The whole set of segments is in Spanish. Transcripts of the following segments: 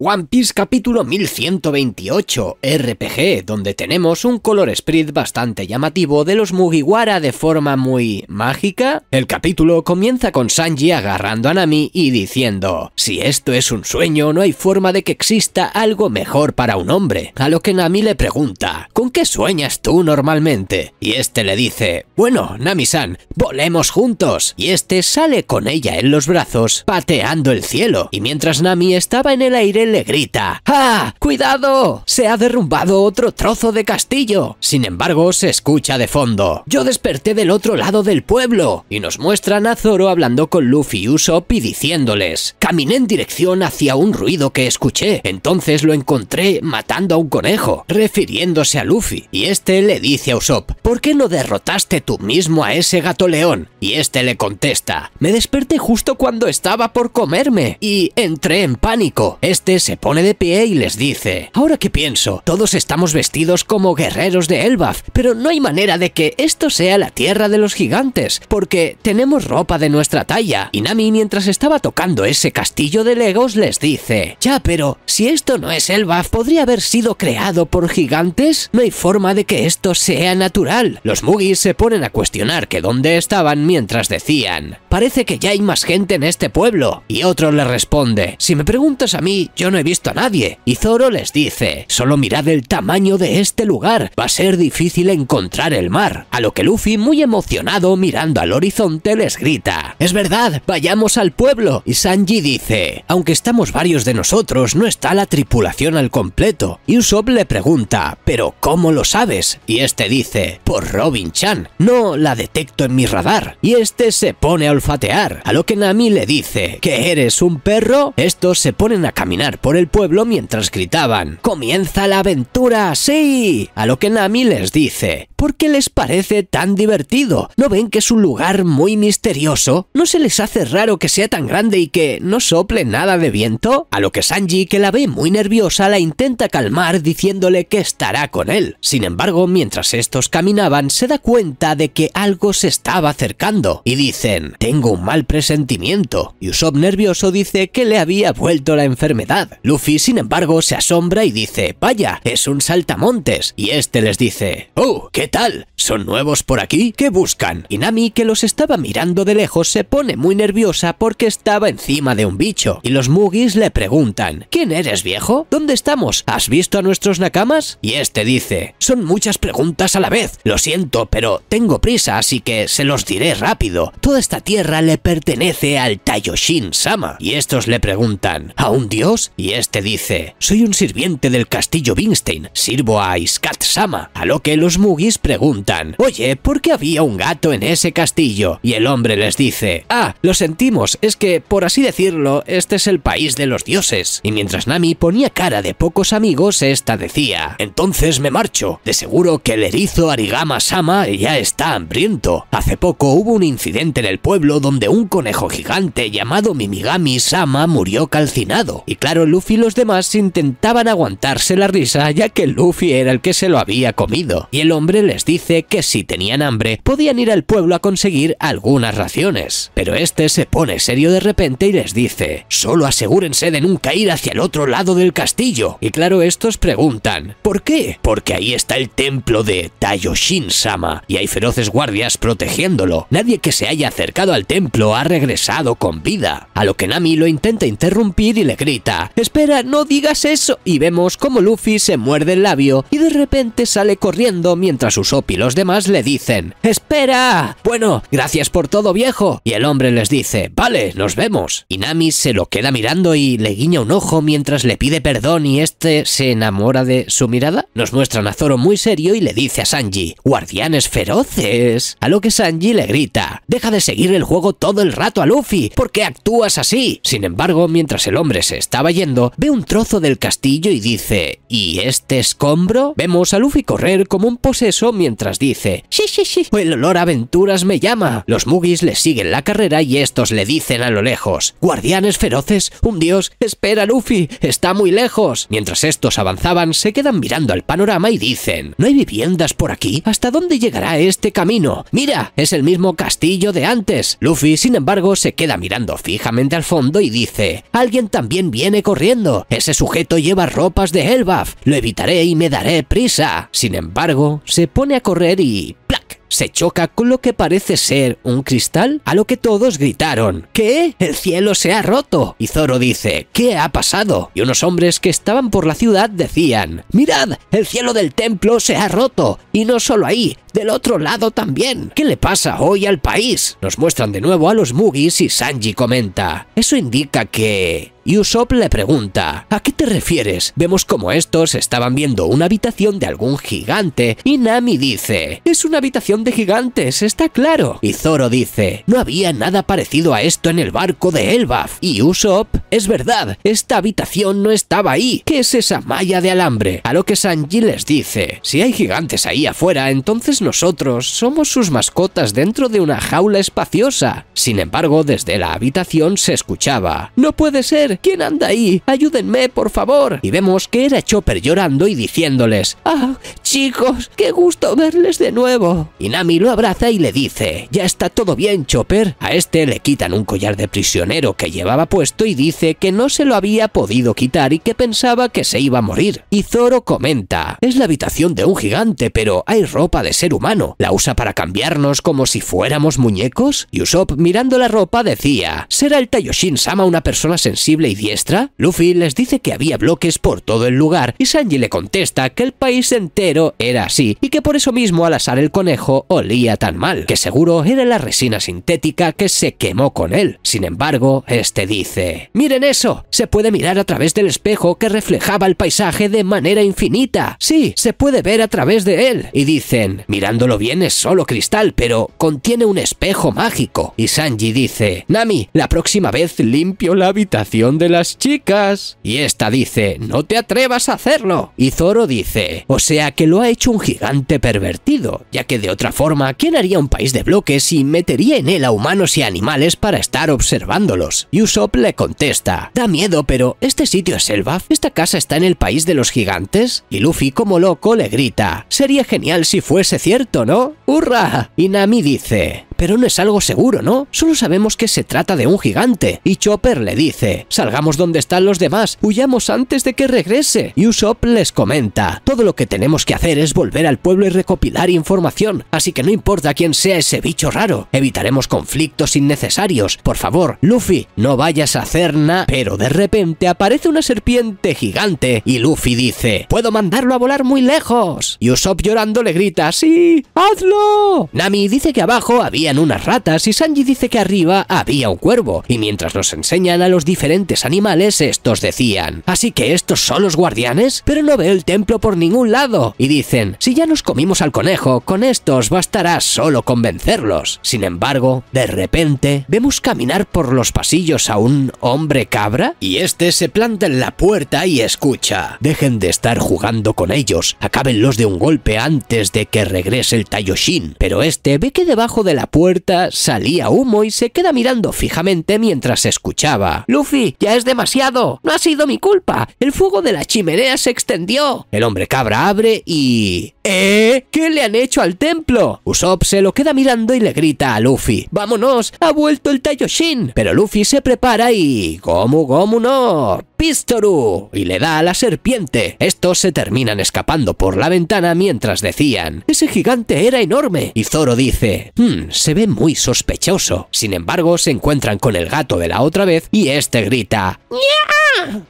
One Piece capítulo 1128 RPG, donde tenemos un color sprit bastante llamativo de los Mugiwara de forma muy mágica. El capítulo comienza con Sanji agarrando a Nami y diciendo, si esto es un sueño no hay forma de que exista algo mejor para un hombre, a lo que Nami le pregunta, ¿con qué sueñas tú normalmente? Y este le dice, bueno Nami-san, volemos juntos, y este sale con ella en los brazos, pateando el cielo, y mientras Nami estaba en el aire le grita ¡Ah! ¡Cuidado! Se ha derrumbado otro trozo de castillo. Sin embargo, se escucha de fondo. Yo desperté del otro lado del pueblo. Y nos muestran a Zoro hablando con Luffy y Usopp y diciéndoles Caminé en dirección hacia un ruido que escuché. Entonces lo encontré matando a un conejo, refiriéndose a Luffy. Y este le dice a Usopp ¿Por qué no derrotaste tú mismo a ese gato león? Y este le contesta Me desperté justo cuando estaba por comerme y entré en pánico. Este se pone de pie y les dice, ahora que pienso, todos estamos vestidos como guerreros de Elbaf, pero no hay manera de que esto sea la tierra de los gigantes, porque tenemos ropa de nuestra talla. Y Nami mientras estaba tocando ese castillo de Legos les dice, ya pero, si esto no es Elbaf, ¿podría haber sido creado por gigantes? No hay forma de que esto sea natural. Los Mugis se ponen a cuestionar que dónde estaban mientras decían, parece que ya hay más gente en este pueblo. Y otro le responde, si me preguntas a mí, yo no he visto a nadie. Y Zoro les dice, solo mirad el tamaño de este lugar, va a ser difícil encontrar el mar. A lo que Luffy, muy emocionado, mirando al horizonte, les grita, es verdad, vayamos al pueblo. Y Sanji dice, aunque estamos varios de nosotros, no está la tripulación al completo. Y Usopp le pregunta, pero ¿cómo lo sabes? Y este dice, por Robin-chan, no la detecto en mi radar. Y este se pone a olfatear, a lo que Nami le dice, ¿que eres un perro? Estos se ponen a caminar por el pueblo mientras gritaban ¡Comienza la aventura! ¡Sí! A lo que Nami les dice ¿Por qué les parece tan divertido? ¿No ven que es un lugar muy misterioso? ¿No se les hace raro que sea tan grande y que no sople nada de viento? A lo que Sanji, que la ve muy nerviosa, la intenta calmar diciéndole que estará con él. Sin embargo, mientras estos caminaban, se da cuenta de que algo se estaba acercando y dicen, tengo un mal presentimiento. Y Usopp nervioso dice que le había vuelto la enfermedad. Luffy, sin embargo, se asombra y dice, vaya, es un saltamontes. Y este les dice, oh, ¿qué tal? ¿Son nuevos por aquí? ¿Qué buscan? Y Nami, que los estaba mirando de lejos, se pone muy nerviosa porque estaba encima de un bicho. Y los Mugis le preguntan, ¿quién eres viejo? ¿Dónde estamos? ¿Has visto a nuestros nakamas? Y este dice, son muchas preguntas a la vez. Lo siento, pero tengo prisa, así que se los diré rápido. Toda esta tierra le pertenece al Taiyoshin Sama. Y estos le preguntan, ¿a un dios? y este dice, soy un sirviente del castillo Bingstein, sirvo a Iskat Sama, a lo que los Mugis preguntan, oye, ¿por qué había un gato en ese castillo? Y el hombre les dice, ah, lo sentimos, es que, por así decirlo, este es el país de los dioses. Y mientras Nami ponía cara de pocos amigos, esta decía, entonces me marcho, de seguro que el erizo Arigama Sama ya está hambriento. Hace poco hubo un incidente en el pueblo donde un conejo gigante llamado Mimigami Sama murió calcinado, y claro, Luffy y los demás intentaban aguantarse la risa ya que Luffy era el que se lo había comido. Y el hombre les dice que si tenían hambre podían ir al pueblo a conseguir algunas raciones. Pero este se pone serio de repente y les dice, solo asegúrense de nunca ir hacia el otro lado del castillo. Y claro, estos preguntan, ¿por qué? Porque ahí está el templo de Tayoshin sama y hay feroces guardias protegiéndolo. Nadie que se haya acercado al templo ha regresado con vida. A lo que Nami lo intenta interrumpir y le grita, espera, no digas eso. Y vemos como Luffy se muerde el labio y de repente sale corriendo mientras Usopp y los demás le dicen, espera. Bueno, gracias por todo viejo. Y el hombre les dice, vale, nos vemos. Y Nami se lo queda mirando y le guiña un ojo mientras le pide perdón y este se enamora de su mirada. Nos muestran a Zoro muy serio y le dice a Sanji, guardianes feroces. A lo que Sanji le grita, deja de seguir el juego todo el rato a Luffy, ¿por qué actúas así? Sin embargo, mientras el hombre se estaba ve un trozo del castillo y dice, ¿y este escombro? Vemos a Luffy correr como un poseso mientras dice, sí, sí, sí, el olor a aventuras me llama. Los Mugis le siguen la carrera y estos le dicen a lo lejos, guardianes feroces, un dios, espera Luffy, está muy lejos. Mientras estos avanzaban, se quedan mirando al panorama y dicen, ¿no hay viviendas por aquí? ¿Hasta dónde llegará este camino? Mira, es el mismo castillo de antes. Luffy, sin embargo, se queda mirando fijamente al fondo y dice, alguien también viene con corriendo. Ese sujeto lleva ropas de Elbaf. Lo evitaré y me daré prisa. Sin embargo, se pone a correr y ¡plac! Se choca con lo que parece ser un cristal, a lo que todos gritaron, ¿qué? ¡El cielo se ha roto! Y Zoro dice, ¿qué ha pasado? Y unos hombres que estaban por la ciudad decían, mirad, el cielo del templo se ha roto, y no solo ahí, del otro lado también. ¿Qué le pasa hoy al país? Nos muestran de nuevo a los Mugis y Sanji comenta. Eso indica que y Usopp le pregunta, ¿a qué te refieres? Vemos como estos estaban viendo una habitación de algún gigante y Nami dice, es una habitación de gigantes, está claro. Y Zoro dice, no había nada parecido a esto en el barco de Elbaf. Y Usopp, es verdad, esta habitación no estaba ahí, ¿qué es esa malla de alambre? A lo que Sanji les dice, si hay gigantes ahí afuera, entonces nosotros somos sus mascotas dentro de una jaula espaciosa. Sin embargo, desde la habitación se escuchaba, no puede ser, ¿Quién anda ahí? Ayúdenme, por favor. Y vemos que era Chopper llorando y diciéndoles, ah, Chicos, qué gusto verles de nuevo. Inami lo abraza y le dice, ya está todo bien, Chopper. A este le quitan un collar de prisionero que llevaba puesto y dice que no se lo había podido quitar y que pensaba que se iba a morir. Y Zoro comenta, es la habitación de un gigante, pero hay ropa de ser humano. ¿La usa para cambiarnos como si fuéramos muñecos? Y Usopp, mirando la ropa, decía, ¿será el Tayoshin sama una persona sensible y diestra? Luffy les dice que había bloques por todo el lugar y Sanji le contesta que el país entero era así, y que por eso mismo al asar el conejo olía tan mal, que seguro era la resina sintética que se quemó con él. Sin embargo, este dice, miren eso, se puede mirar a través del espejo que reflejaba el paisaje de manera infinita. Sí, se puede ver a través de él. Y dicen, mirándolo bien es solo cristal, pero contiene un espejo mágico. Y Sanji dice, Nami, la próxima vez limpio la habitación de las chicas. Y esta dice, no te atrevas a hacerlo. Y Zoro dice, o sea que lo ha hecho un gigante pervertido, ya que de otra forma, ¿quién haría un país de bloques y metería en él a humanos y animales para estar observándolos? Y Usopp le contesta, da miedo, pero ¿este sitio es Elbaf? ¿Esta casa está en el país de los gigantes? Y Luffy, como loco, le grita, sería genial si fuese cierto, ¿no? ¡Hurra! Y Nami dice, pero no es algo seguro, ¿no? Solo sabemos que se trata de un gigante. Y Chopper le dice, salgamos donde están los demás, huyamos antes de que regrese. Y Usopp les comenta, todo lo que tenemos que hacer es volver al pueblo y recopilar información, así que no importa quién sea ese bicho raro, evitaremos conflictos innecesarios. Por favor, Luffy, no vayas a hacer nada. Pero de repente aparece una serpiente gigante y Luffy dice, puedo mandarlo a volar muy lejos. Y Usopp llorando le grita, sí, hazlo. Nami dice que abajo había unas ratas y Sanji dice que arriba había un cuervo, y mientras nos enseñan a los diferentes animales, estos decían, así que estos son los guardianes, pero no veo el templo por ningún lado. Y dicen, si ya nos comimos al conejo, con estos bastará solo convencerlos Sin embargo, de repente, vemos caminar por los pasillos a un hombre cabra, y este se planta en la puerta y escucha. Dejen de estar jugando con ellos, acábenlos de un golpe antes de que regrese el Taioshin, pero este ve que debajo de la puerta puerta salía humo y se queda mirando fijamente mientras escuchaba. Luffy, ya es demasiado. No ha sido mi culpa. El fuego de la chimenea se extendió. El hombre cabra abre y... ¿Eh? ¿Qué le han hecho al templo? Usopp se lo queda mirando y le grita a Luffy. ¡Vámonos! ¡Ha vuelto el Taiyoshin! Pero Luffy se prepara y... ¡Gomu Gomu no! ¡Pistoru! Y le da a la serpiente. Estos se terminan escapando por la ventana mientras decían... ¡Ese gigante era enorme! Y Zoro dice... Hmm, se ve muy sospechoso. Sin embargo, se encuentran con el gato de la otra vez y este grita...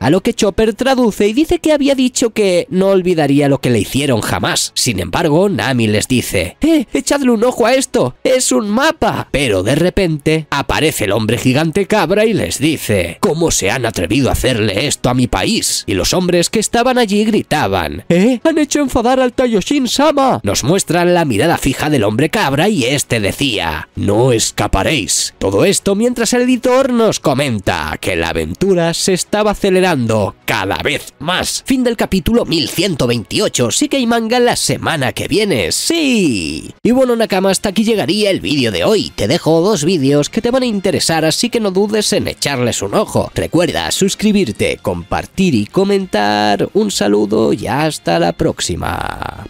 A lo que Chopper traduce y dice que había dicho que no olvidaría lo que le hicieron jamás. Sin embargo, Nami les dice, ¡Eh, echadle un ojo a esto! ¡Es un mapa! Pero de repente aparece el hombre gigante cabra y les dice, ¿cómo se han atrevido a hacerle esto a mi país? Y los hombres que estaban allí gritaban, ¿eh? ¡Han hecho enfadar al Tayoshin-sama! Nos muestran la mirada fija del hombre cabra y este decía, no escaparéis. Todo esto mientras el editor nos comenta que la aventura se estaba acelerando cada vez más. Fin del capítulo 1128. Sí que hay manga la semana que viene. ¡Sí! Y bueno, Nakama, hasta aquí llegaría el vídeo de hoy. Te dejo dos vídeos que te van a interesar, así que no dudes en echarles un ojo. Recuerda suscribirte, compartir y comentar. Un saludo y hasta la próxima.